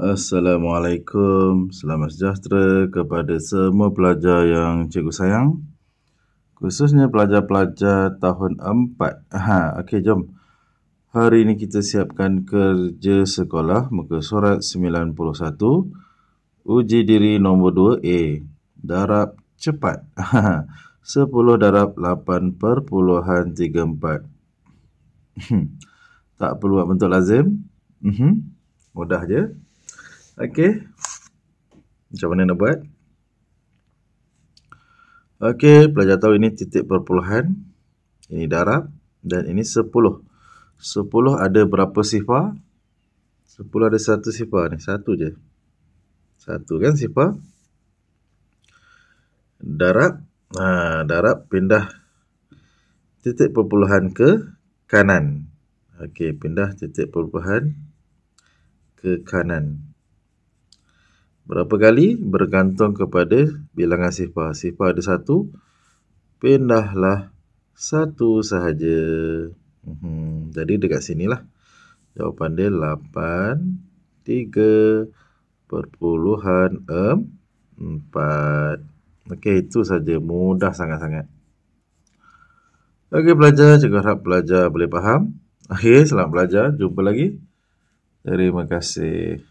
Assalamualaikum, selamat sejahtera kepada semua pelajar yang cikgu sayang Khususnya pelajar-pelajar tahun 4 ha, Okey, jom Hari ini kita siapkan kerja sekolah muka surat 91 Uji diri nombor 2A Darab cepat ha, 10 darab 8.34 hmm. Tak perlu buat bentuk lazim Mm -hmm. Mudah je. Okey. Macam mana nak buat? Okey, pelajar tahu ini titik perpuluhan. Ini darab dan ini sepuluh. Sepuluh ada berapa sifar? Sepuluh ada satu sifar Ini satu je. Satu kan sifar? Darab. Ha, darab pindah titik perpuluhan ke kanan. Okey, pindah titik perpuluhan ke kanan. Berapa kali? Bergantung kepada bilangan sifar. Sifar ada satu, pindahlah satu sahaja. Hmm, jadi dekat sinilah. Jawapan dia 8, 3, perpuluhan 4. Okey, itu saja. Mudah sangat-sangat. Okey, pelajar. Cikgu harap pelajar boleh faham. Okey, selamat belajar. Jumpa lagi. Terima kasih.